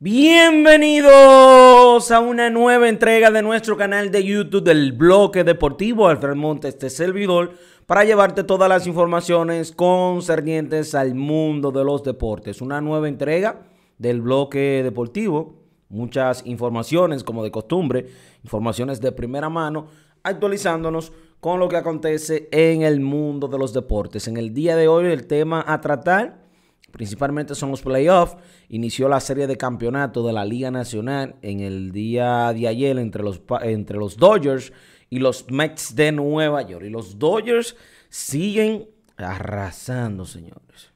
Bienvenidos a una nueva entrega de nuestro canal de YouTube del bloque deportivo Alfred Montes, de este servidor, para llevarte todas las informaciones concernientes al mundo de los deportes. Una nueva entrega del bloque deportivo, muchas informaciones como de costumbre, informaciones de primera mano, actualizándonos con lo que acontece en el mundo de los deportes. En el día de hoy el tema a tratar Principalmente son los playoffs. Inició la serie de campeonato de la Liga Nacional en el día de ayer entre los, entre los Dodgers y los Mets de Nueva York. Y los Dodgers siguen arrasando, señores.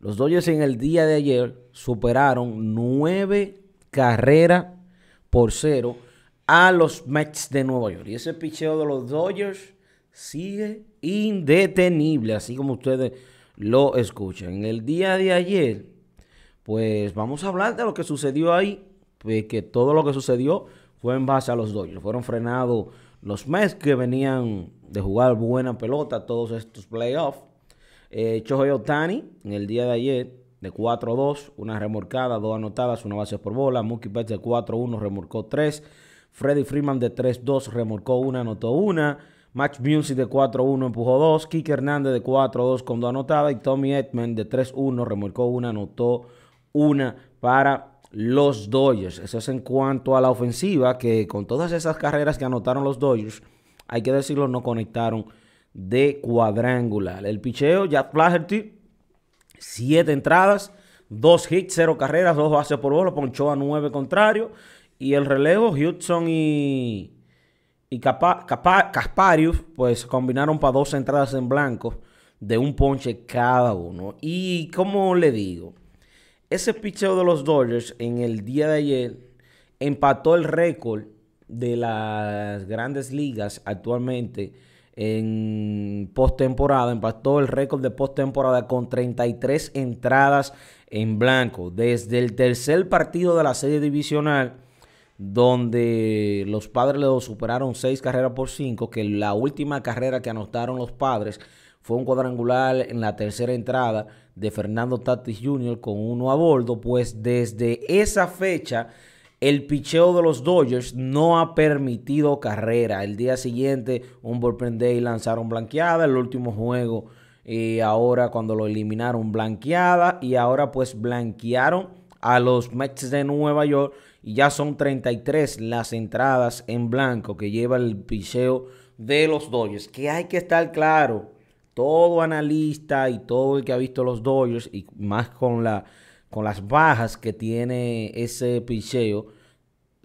Los Dodgers en el día de ayer superaron nueve carreras por cero a los Mets de Nueva York. Y ese picheo de los Dodgers sigue indetenible, así como ustedes lo escuchan. En el día de ayer, pues vamos a hablar de lo que sucedió ahí, pues que todo lo que sucedió fue en base a los Dodgers. Fueron frenados los Mets que venían de jugar buena pelota todos estos playoffs. Eh, y Otani, en el día de ayer, de 4-2, una remorcada, dos anotadas, una base por bola. Mookie Betts de 4-1, remorcó 3. Freddy Freeman de 3-2, remorcó una, anotó una. Max Music de 4-1 empujó 2. Kike Hernández de 4-2 con 2 anotadas. Y Tommy Edman de 3-1 remolcó una, anotó una para los Dodgers. Eso es en cuanto a la ofensiva, que con todas esas carreras que anotaron los Dodgers, hay que decirlo, no conectaron de cuadrangular. El picheo, Jack Flaherty, 7 entradas, 2 hits, 0 carreras, 2 bases por bolo. ponchó a 9 contrario. Y el relevo, Hudson y y Casparius, pues combinaron para dos entradas en blanco de un ponche cada uno. Y como le digo, ese picheo de los Dodgers en el día de ayer empató el récord de las grandes ligas actualmente en postemporada, empató el récord de postemporada con 33 entradas en blanco. Desde el tercer partido de la serie divisional donde los padres le superaron seis carreras por cinco, que la última carrera que anotaron los padres fue un cuadrangular en la tercera entrada de Fernando Tatis Jr. con uno a bordo, pues desde esa fecha el picheo de los Dodgers no ha permitido carrera. El día siguiente un bullpen day lanzaron blanqueada, el último juego y eh, ahora cuando lo eliminaron blanqueada y ahora pues blanquearon a los Mets de Nueva York. Y ya son 33 las entradas en blanco que lleva el picheo de los Dodgers. Que hay que estar claro, todo analista y todo el que ha visto los Dodgers, y más con, la, con las bajas que tiene ese picheo,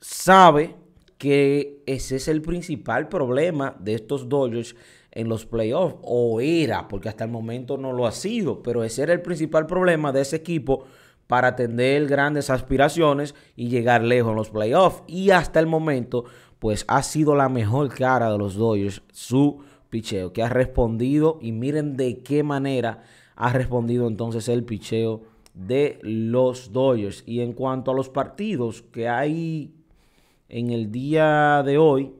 sabe que ese es el principal problema de estos Dodgers en los playoffs, o era, porque hasta el momento no lo ha sido, pero ese era el principal problema de ese equipo para atender grandes aspiraciones y llegar lejos en los playoffs. Y hasta el momento, pues ha sido la mejor cara de los Dodgers, su picheo, que ha respondido y miren de qué manera ha respondido entonces el picheo de los Dodgers. Y en cuanto a los partidos que hay en el día de hoy,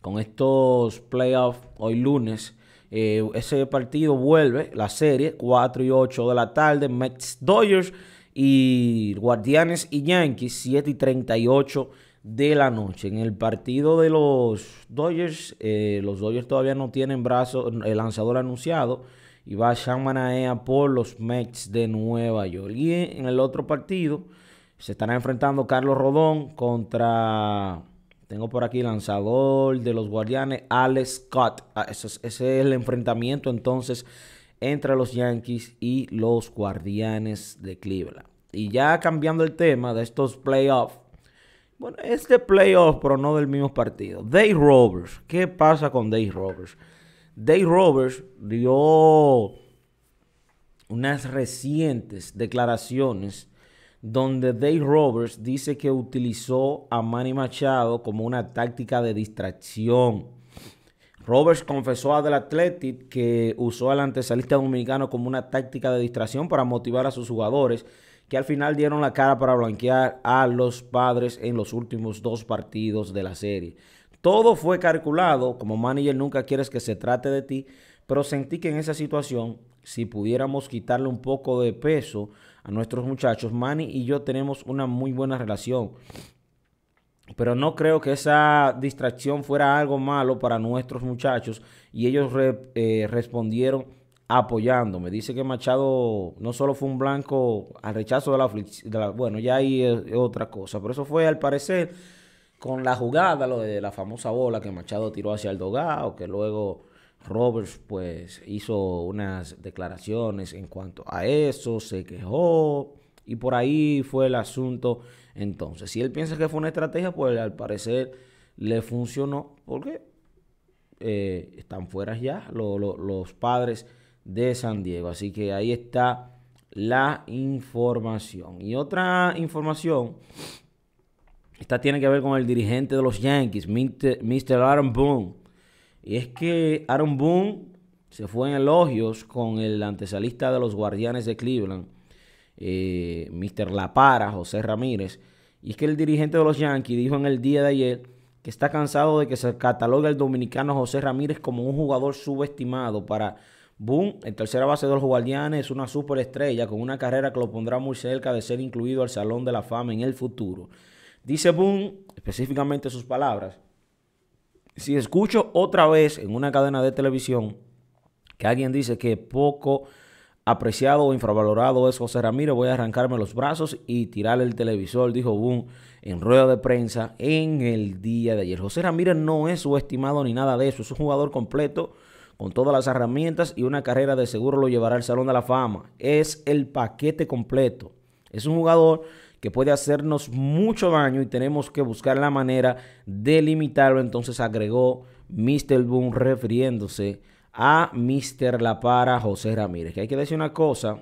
con estos playoffs, hoy lunes, eh, ese partido vuelve, la serie, 4 y 8 de la tarde, Mets Dodgers y Guardianes y Yankees, 7 y 38 de la noche. En el partido de los Dodgers, eh, los Dodgers todavía no tienen brazo, el lanzador anunciado, y va Sean Manaea por los Mets de Nueva York. Y en el otro partido se estará enfrentando Carlos Rodón contra tengo por aquí lanzador de los Guardianes, Alex Scott. Ah, ese, es, el enfrentamiento entonces entre los Yankees y los Guardianes de Cleveland. Y ya cambiando el tema de estos playoffs. Bueno, este playoff, pero no del mismo partido. Dave Roberts. ¿Qué pasa con Dave Roberts? Dave Roberts dio unas recientes declaraciones donde Dave Roberts dice que utilizó a Manny Machado como una táctica de distracción. Roberts confesó a The Athletic que usó al antesalista dominicano como una táctica de distracción para motivar a sus jugadores, que al final dieron la cara para blanquear a los padres en los últimos dos partidos de la serie. Todo fue calculado, como manager nunca quieres que se trate de ti, pero sentí que en esa situación si pudiéramos quitarle un poco de peso a nuestros muchachos. Manny y yo tenemos una muy buena relación. Pero no creo que esa distracción fuera algo malo para nuestros muchachos y ellos respondieron eh, respondieron apoyándome. Dice que Machado no solo fue un blanco al rechazo de la, bueno, ya hay otra cosa, pero eso fue al parecer con la jugada, lo de la famosa bola que Machado tiró hacia el dogado, que luego Roberts pues hizo unas declaraciones en cuanto a eso, se quejó y por ahí fue el asunto. Entonces, si él piensa que fue una estrategia, pues al parecer le funcionó porque eh, están fuera ya los padres de San Diego. Así que ahí está la información. Y otra información, esta tiene que ver con el dirigente de los Yankees, Mr. Aaron Boone y es que Aaron Boone se fue en elogios con el antesalista de los Guardianes de Cleveland, eh, Mr. La Para, José Ramírez. Y es que el dirigente de los Yankees dijo en el día de ayer que está cansado de que se catalogue al dominicano José Ramírez como un jugador subestimado para Boone, el tercera base de los Guardianes, es una superestrella con una carrera que lo pondrá muy cerca de ser incluido al Salón de la Fama en el futuro. Dice Boone, específicamente sus palabras, si escucho otra vez en una cadena de televisión que alguien dice que poco apreciado o infravalorado es José Ramírez, voy a arrancarme los brazos y tirar el televisor, dijo Boom en rueda de prensa en el día de ayer. José Ramírez no es subestimado ni nada de eso, es un jugador completo con todas las herramientas y una carrera de seguro lo llevará al Salón de la Fama. Es el paquete completo. Es un jugador que puede hacernos mucho daño y tenemos que buscar la manera de limitarlo. Entonces agregó Mr. Boom refiriéndose a Mr. La Para José Ramírez. Que hay que decir una cosa,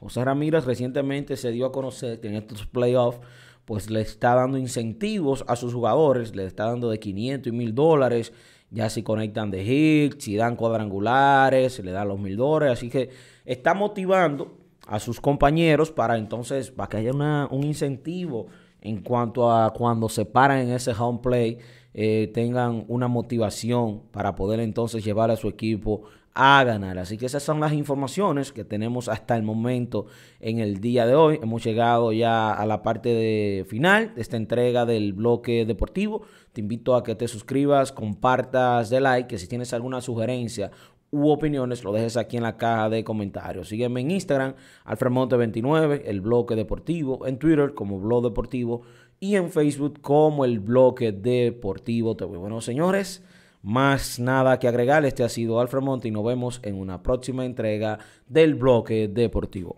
José Ramírez recientemente se dio a conocer que en estos playoffs pues le está dando incentivos a sus jugadores, le está dando de 500 y 1000 dólares, ya si conectan de hits, si dan cuadrangulares, le dan los 1000 dólares, así que está motivando a sus compañeros para entonces, para que haya un incentivo en cuanto a cuando se paran en ese home play, eh, tengan una motivación para poder entonces llevar a su equipo a ganar. Así que esas son las informaciones que tenemos hasta el momento en el día de hoy. Hemos llegado ya a la parte de final de esta entrega del bloque deportivo. Te invito a que te suscribas, compartas de like, que si tienes alguna sugerencia u opiniones, lo dejes aquí en la caja de comentarios. Sígueme en Instagram, Alfremonte29, el bloque deportivo, en Twitter como blog deportivo y en Facebook como el bloque deportivo Bueno, señores, más nada que agregar. Este ha sido Alfred y nos vemos en una próxima entrega del bloque deportivo.